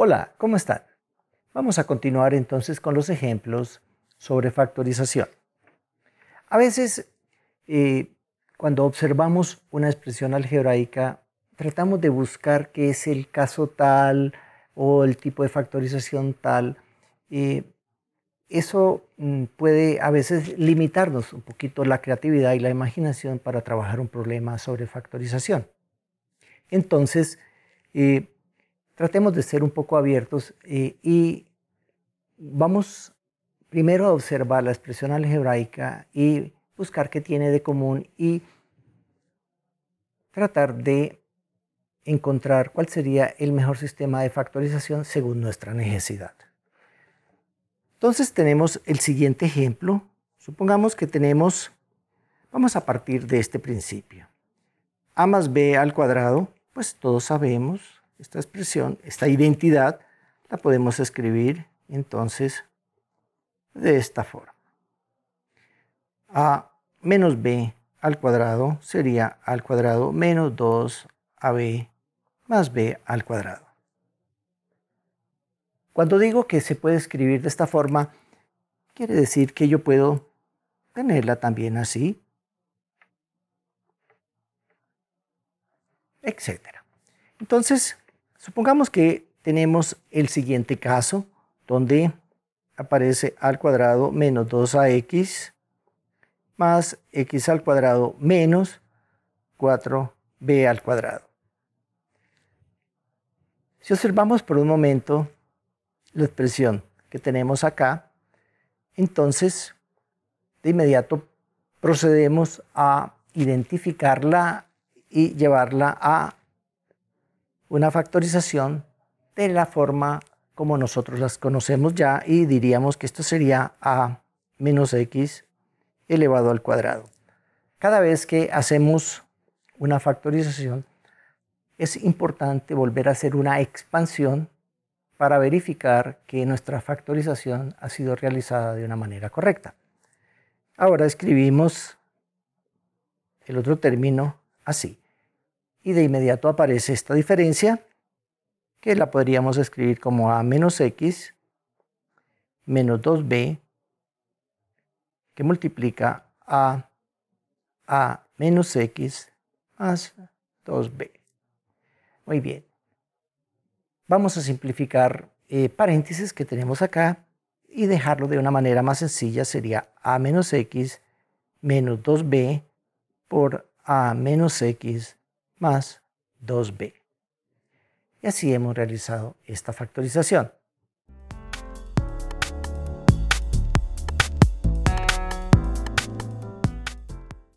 Hola, ¿cómo están? Vamos a continuar entonces con los ejemplos sobre factorización. A veces, eh, cuando observamos una expresión algebraica, tratamos de buscar qué es el caso tal o el tipo de factorización tal. Eh, eso mm, puede a veces limitarnos un poquito la creatividad y la imaginación para trabajar un problema sobre factorización. Entonces, eh, tratemos de ser un poco abiertos eh, y vamos primero a observar la expresión algebraica y buscar qué tiene de común y tratar de encontrar cuál sería el mejor sistema de factorización según nuestra necesidad. Entonces tenemos el siguiente ejemplo. Supongamos que tenemos, vamos a partir de este principio. A más b al cuadrado, pues todos sabemos esta expresión, esta identidad, la podemos escribir entonces de esta forma. A menos b al cuadrado sería al cuadrado menos 2ab más b al cuadrado. Cuando digo que se puede escribir de esta forma, quiere decir que yo puedo tenerla también así, etc. Entonces, Supongamos que tenemos el siguiente caso donde aparece al cuadrado menos 2ax más x al cuadrado menos 4b al cuadrado. Si observamos por un momento la expresión que tenemos acá, entonces de inmediato procedemos a identificarla y llevarla a una factorización de la forma como nosotros las conocemos ya y diríamos que esto sería a menos x elevado al cuadrado. Cada vez que hacemos una factorización es importante volver a hacer una expansión para verificar que nuestra factorización ha sido realizada de una manera correcta. Ahora escribimos el otro término así y de inmediato aparece esta diferencia que la podríamos escribir como a menos x menos 2b que multiplica a a menos x más 2b. Muy bien. Vamos a simplificar eh, paréntesis que tenemos acá y dejarlo de una manera más sencilla sería a menos x menos 2b por a menos x más 2b. Y así hemos realizado esta factorización.